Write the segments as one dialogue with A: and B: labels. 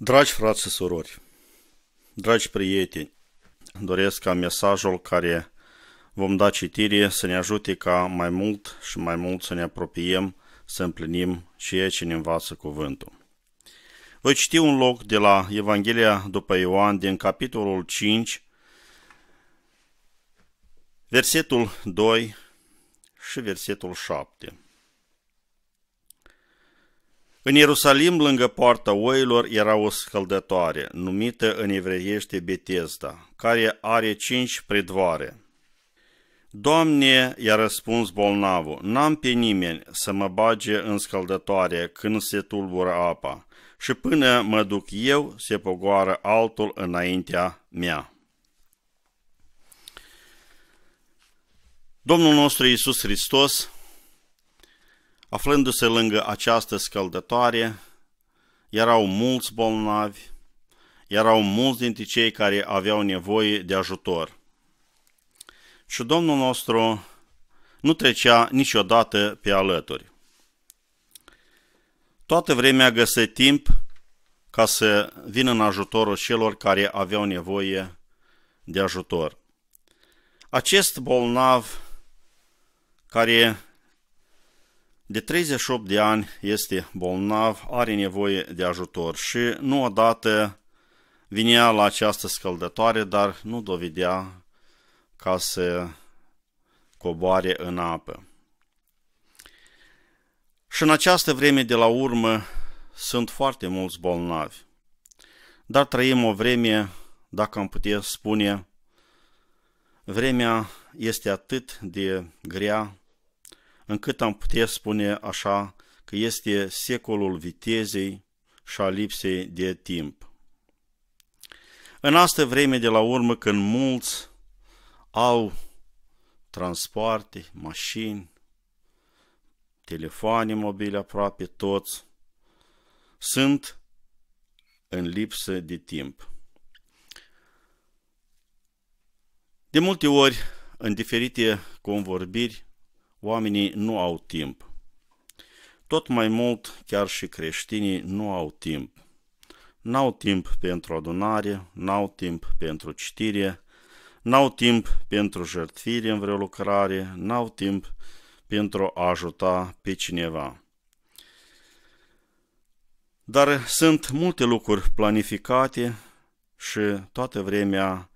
A: Dragi frați și surori, dragi prieteni, doresc ca mesajul care vom da citire să ne ajute ca mai mult și mai mult să ne apropiem, să împlinim ceea ce ne învață cuvântul. Voi citi un loc de la Evanghelia după Ioan din capitolul 5, versetul 2 și versetul 7. În Ierusalim, lângă poarta oilor, era o scăldătoare, numită în evreiește Betesda, care are cinci predvoare. Doamne, i-a răspuns bolnavul, n-am pe nimeni să mă bage în scăldătoare când se tulbură apa, și până mă duc eu, se pogoară altul înaintea mea. Domnul nostru Iisus Hristos Aflându-se lângă această scăldătoare, erau mulți bolnavi, erau mulți dintre cei care aveau nevoie de ajutor. Și Domnul nostru nu trecea niciodată pe alături. Toată vremea găse timp ca să vină în ajutorul celor care aveau nevoie de ajutor. Acest bolnav care de 38 de ani este bolnav, are nevoie de ajutor și nu odată vinea la această scăldătoare, dar nu dovedea ca să coboare în apă. Și în această vreme de la urmă sunt foarte mulți bolnavi. Dar trăim o vreme, dacă am putea spune, vremea este atât de grea, încât am putea spune așa că este secolul vitezei și a lipsei de timp. În astă vreme de la urmă când mulți au transporte, mașini, telefoane mobile aproape toți, sunt în lipsă de timp. De multe ori, în diferite convorbiri, Oamenii nu au timp. Tot mai mult, chiar și creștinii nu au timp. N-au timp pentru adunare, n-au timp pentru citire, n-au timp pentru jertfire în vreo lucrare, n-au timp pentru a ajuta pe cineva. Dar sunt multe lucruri planificate și toată vremea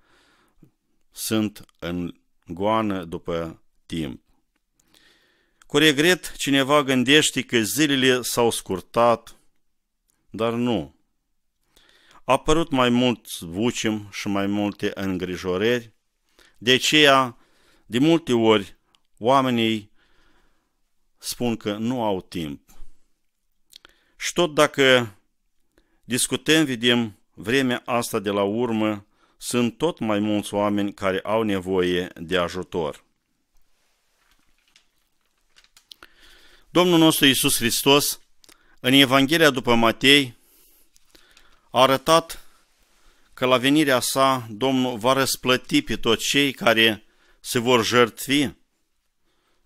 A: sunt în goană după timp. Cu regret, cineva gândește că zilele s-au scurtat, dar nu. A apărut mai mult zbucim și mai multe îngrijorări, de aceea, de multe ori, oamenii spun că nu au timp. Și tot dacă discutăm, vedem vremea asta de la urmă, sunt tot mai mulți oameni care au nevoie de ajutor. Domnul nostru Iisus Hristos, în Evanghelia după Matei, a arătat că la venirea sa Domnul va răsplăti pe toți cei care se vor jertfi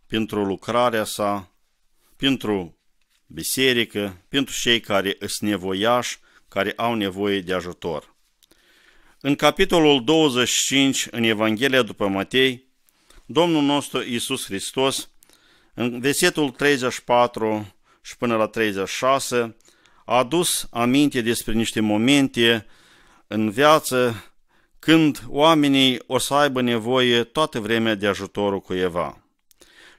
A: pentru lucrarea sa, pentru biserică, pentru cei care sunt nevoiași, care au nevoie de ajutor. În capitolul 25, în Evanghelia după Matei, Domnul nostru Iisus Hristos în versetul 34 și până la 36 a adus aminte despre niște momente în viață când oamenii o să aibă nevoie toată vremea de ajutorul cuiva.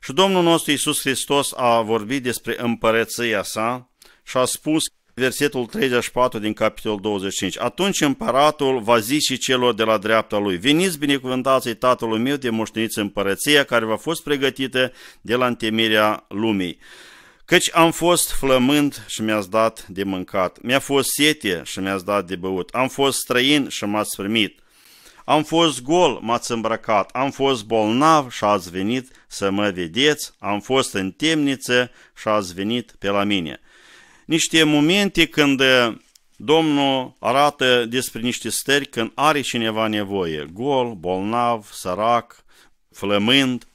A: Și Domnul nostru Isus Hristos a vorbit despre împărăția sa și a spus versetul 34 din capitolul 25. Atunci împăratul va zice celor de la dreapta lui, veniți binecuvântați tatălui meu de moșteniți împărăția care v-a fost pregătită de la întemirea lumii. Căci am fost flământ și mi-ați dat de mâncat, mi-a fost sete și mi-ați dat de băut, am fost străin și m-ați primit, am fost gol, m-ați îmbrăcat, am fost bolnav și ați venit să mă vedeți, am fost în temniță și ați venit pe la mine.'" niște momente când eh, Domnul arată despre niște stări când are cineva nevoie, gol, bolnav, sărac, flămând.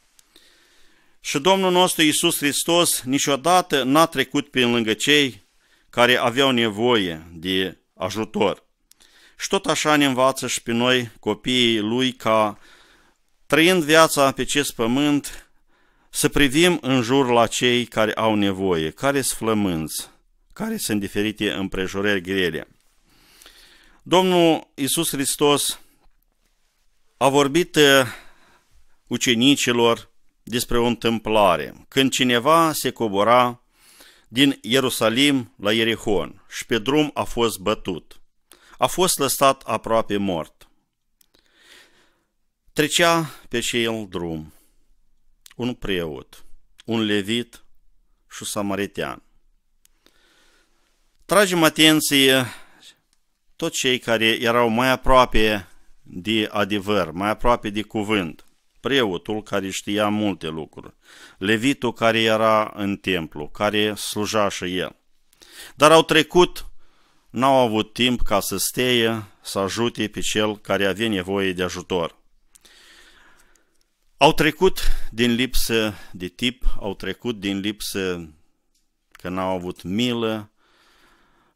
A: Și Domnul nostru Iisus Hristos niciodată n-a trecut pe lângă cei care aveau nevoie de ajutor. Și tot așa ne învață și pe noi copiii Lui ca trăind viața pe acest pământ să privim în jur la cei care au nevoie, care sunt flămânți, care sunt diferite împrejurări grele. Domnul Isus Hristos a vorbit uh, ucenicilor despre o întâmplare, când cineva se cobora din Ierusalim la Ierihon și pe drum a fost bătut. A fost lăsat aproape mort. Trecea pe cel drum un preot, un levit și un samaritean. Tragem atenție tot cei care erau mai aproape de adevăr, mai aproape de cuvânt. Preotul care știa multe lucruri, levitul care era în templu, care sluja și el. Dar au trecut, n-au avut timp ca să steie, să ajute pe cel care avea nevoie de ajutor. Au trecut din lipsă de tip, au trecut din lipsă că n-au avut milă,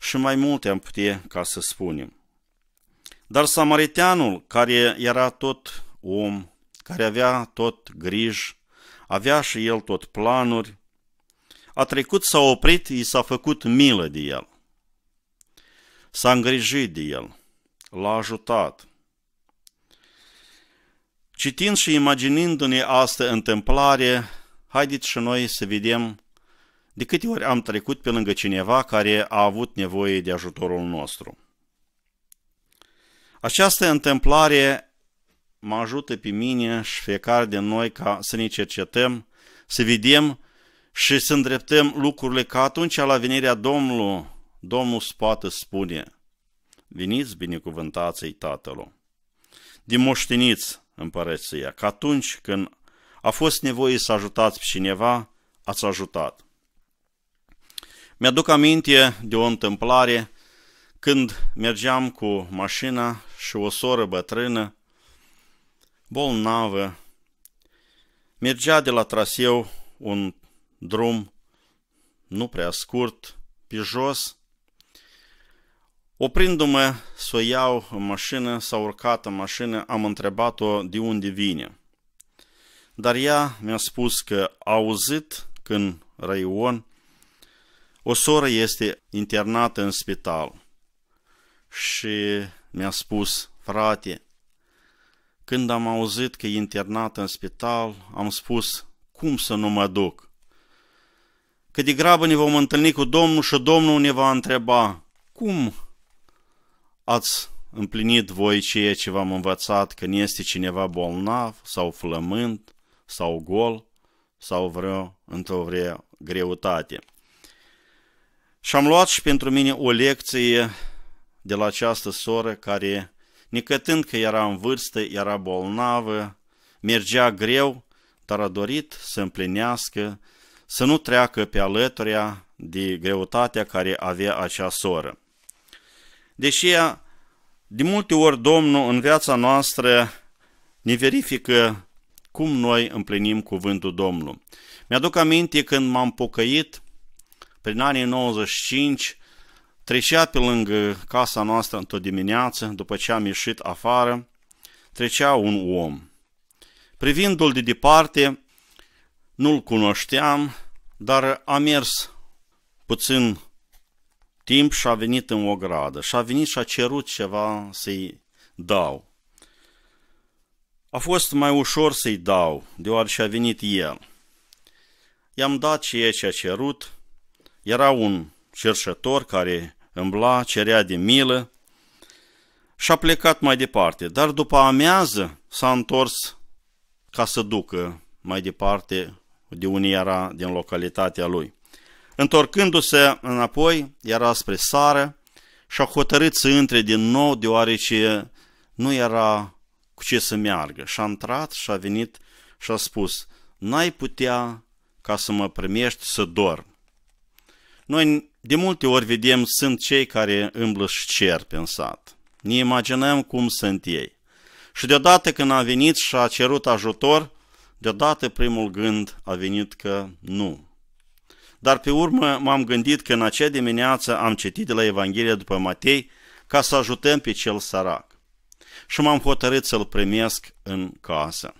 A: și mai multe am putea ca să spunem. Dar samariteanul, care era tot om, care avea tot griji, avea și el tot planuri, a trecut, s-a oprit, i s-a făcut milă de el. S-a îngrijit de el, l-a ajutat. Citind și imaginându-ne astă întâmplare, haideți și noi să vedem de câte ori am trecut pe lângă cineva care a avut nevoie de ajutorul nostru? Această întâmplare mă ajută pe mine și fiecare de noi ca să ne cercetăm, să vedem și să îndreptăm lucrurile ca atunci la venirea Domnului, Domnul spate spune, veniți binecuvântații Tatălui, din moșteniți împărăția, că atunci când a fost nevoie să ajutați pe cineva, ați ajutat. Mi-aduc aminte de o întâmplare când mergeam cu mașina și o soră bătrână, bolnavă, mergea de la traseu un drum nu prea scurt, pe jos. Oprindu-mă să o iau în mașină, s-a urcat în mașină, am întrebat-o de unde vine. Dar ea mi-a spus că a auzit când Raion o soră este internată în spital și mi-a spus, frate, când am auzit că e internată în spital, am spus, cum să nu mă duc? Că de grabă ne vom întâlni cu Domnul și Domnul ne va întreba, cum ați împlinit voi ceea ce v-am învățat când este cineva bolnav sau flământ sau gol sau vreo într-o vreo greutate. Și am luat și pentru mine o lecție de la această soră care, nicătând că era în vârstă, era bolnavă, mergea greu, dar a dorit să împlinească, să nu treacă pe alăturea de greutatea care avea acea soră. Deși de multe ori Domnul în viața noastră ne verifică cum noi împlinim cuvântul Domnului. Mi-aduc aminte când m-am pocăit, prin anii 95, trecea pe lângă casa noastră într-o dimineață, după ce am ieșit afară, trecea un om. Privindu-l de departe, nu-l cunoșteam, dar a mers puțin timp și a venit în o gradă și a venit și a cerut ceva să-i dau. A fost mai ușor să-i dau, deoarece a venit el. I-am dat ceea ce a cerut era un cerșător care îmbla, cerea de milă și a plecat mai departe. Dar după amează s-a întors ca să ducă mai departe de unde era din localitatea lui. Întorcându-se înapoi, era spre sară și a hotărât să intre din nou, deoarece nu era cu ce să meargă. Și a intrat și a venit și a spus, n-ai putea ca să mă primești să dorm. Noi de multe ori vedem sunt cei care îmblă și cer pe sat. Ne imaginăm cum sunt ei. Și deodată când a venit și a cerut ajutor, deodată primul gând a venit că nu. Dar pe urmă m-am gândit că în acea dimineață am citit de la Evanghelia după Matei ca să ajutăm pe cel sărac. Și m-am hotărât să-l primesc în casă.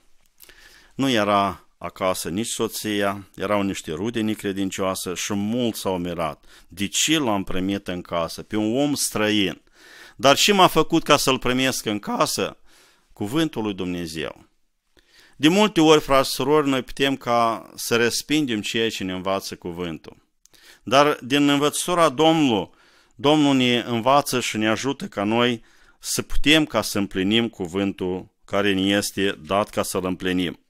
A: Nu era acasă, nici soția, erau niște rude necredincioase și mult s-au mirat. De ce l-am primit în casă? Pe un om străin. Dar și m-a făcut ca să-l primesc în casă? Cuvântul lui Dumnezeu. De multe ori, frați surori, noi putem ca să respingem ceea ce ne învață cuvântul. Dar din învățătura Domnului, Domnul ne învață și ne ajută ca noi să putem ca să împlinim cuvântul care ne este dat ca să-l împlinim.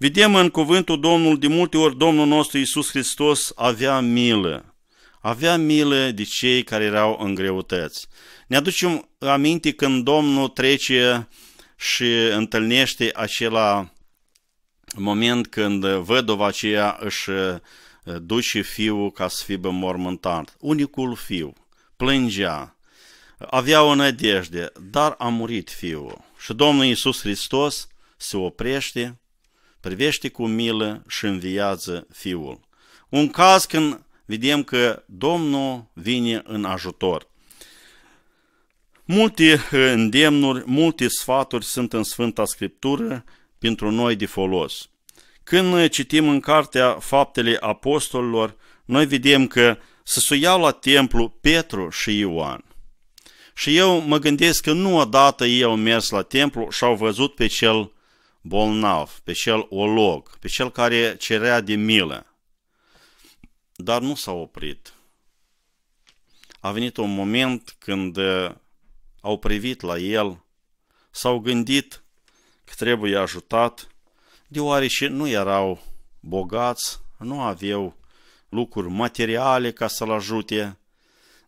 A: Vedem în cuvântul Domnului, de multe ori Domnul nostru Iisus Hristos avea milă. Avea milă de cei care erau în greutăți. Ne aducem aminte când Domnul trece și întâlnește acela moment când vădova aceea își uh, duce fiul ca să fie mormântat. Unicul fiu plângea, avea o nădejde, dar a murit fiul. Și Domnul Iisus Hristos se oprește, privește cu milă și înviază fiul. Un caz când vedem că Domnul vine în ajutor. Multe îndemnuri, multe sfaturi sunt în Sfânta Scriptură pentru noi de folos. Când citim în cartea Faptele Apostolilor, noi vedem că se suiau la templu Petru și Ioan. Și eu mă gândesc că nu odată ei au mers la templu și au văzut pe cel bolnav, pe cel olog, pe cel care cerea de milă. Dar nu s-a oprit. A venit un moment când uh, au privit la el, s-au gândit că trebuie ajutat, deoarece nu erau bogați, nu aveau lucruri materiale ca să-l ajute,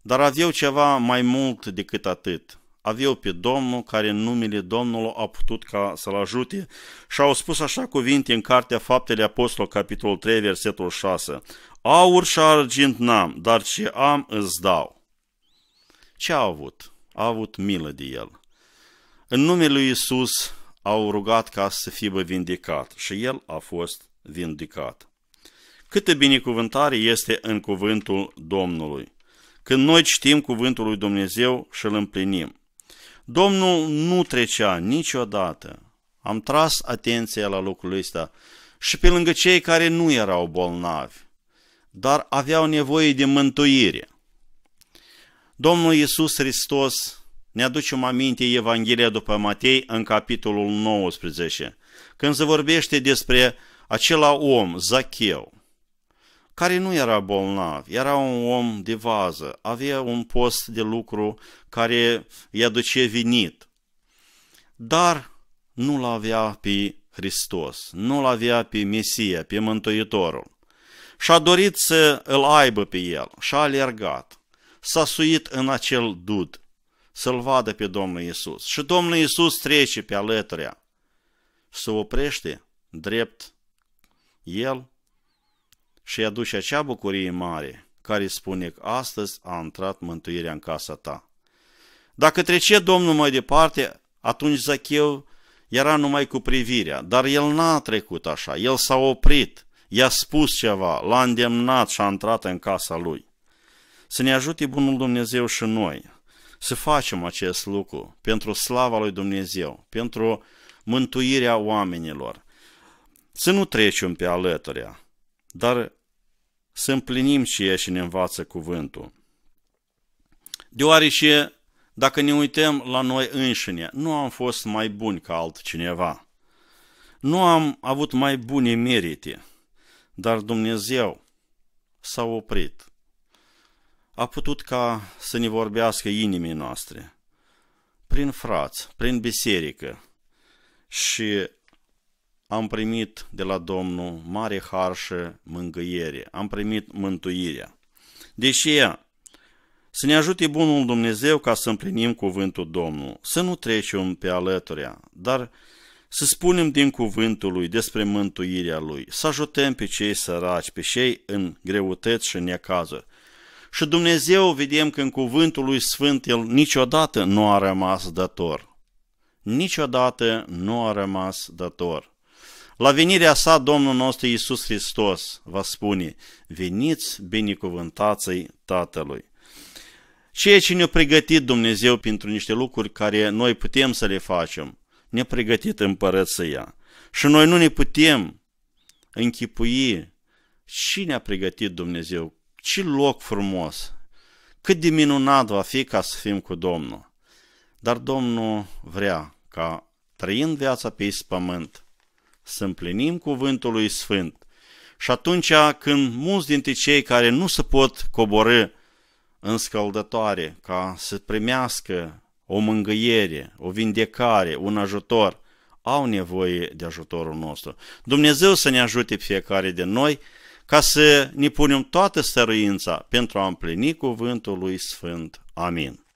A: dar aveau ceva mai mult decât atât – aveau pe Domnul care în numele Domnului a putut ca să-l ajute. Și au spus așa cuvinte în Cartea Faptele Apostol, capitolul 3, versetul 6. Aur și argint n-am, dar ce am îți dau. Ce a avut? A avut milă de el. În numele lui Isus au rugat ca să fie vindicat și el a fost vindicat. Câtă binecuvântare este în cuvântul Domnului! Când noi citim cuvântul lui Dumnezeu și îl împlinim, Domnul nu trecea niciodată. Am tras atenția la locul ăsta și pe lângă cei care nu erau bolnavi, dar aveau nevoie de mântuire. Domnul Iisus Hristos ne aducem aminte Evanghelia după Matei în capitolul 19, când se vorbește despre acela om, Zacheu, care nu era bolnav, era un om de vază, avea un post de lucru care i-a aduce vinit, dar nu-l avea pe Hristos, nu-l avea pe Mesia, pe Mântuitorul. Și-a dorit să îl aibă pe el și-a alergat, s-a suit în acel dud să-l vadă pe Domnul Isus. Și Domnul Isus trece pe alăturea, se oprește drept el și aduce acea bucurie mare care spune că astăzi a intrat mântuirea în casa ta. Dacă trece Domnul mai departe, atunci Zacheu era numai cu privirea, dar el n-a trecut așa, el s-a oprit, i-a spus ceva, l-a îndemnat și a intrat în casa lui. Să ne ajute Bunul Dumnezeu și noi să facem acest lucru pentru slava lui Dumnezeu, pentru mântuirea oamenilor. Să nu trecem pe alăturea, dar să împlinim ea și ne învață cuvântul. Deoarece, dacă ne uităm la noi înșine, nu am fost mai buni ca altcineva. Nu am avut mai bune merite, dar Dumnezeu s-a oprit. A putut ca să ne vorbească inimii noastre, prin frați, prin biserică, și am primit de la Domnul mare harșă mângâiere. Am primit mântuirea. Deși ea, să ne ajute Bunul Dumnezeu ca să împlinim cuvântul Domnului, să nu trecem pe alăturea, dar să spunem din cuvântul Lui despre mântuirea Lui, să ajutăm pe cei săraci, pe cei în greutăți și necazuri. Și Dumnezeu vedem că în cuvântul Lui Sfânt El niciodată nu a rămas dator. Niciodată nu a rămas dator. La venirea sa, Domnul nostru Iisus Hristos va spune, veniți binecuvântații Tatălui. Ceea ce ne-a pregătit Dumnezeu pentru niște lucruri care noi putem să le facem, ne-a pregătit împărăția. Și noi nu ne putem închipui și ne-a pregătit Dumnezeu, ce loc frumos, cât de minunat va fi ca să fim cu Domnul. Dar Domnul vrea ca, trăind viața pe pământ, să împlinim cuvântul lui Sfânt. Și atunci când mulți dintre cei care nu se pot coborâ în scăldătoare ca să primească o mângâiere, o vindecare, un ajutor, au nevoie de ajutorul nostru. Dumnezeu să ne ajute fiecare de noi ca să ne punem toată stăruința pentru a împlini cuvântul lui Sfânt. Amin.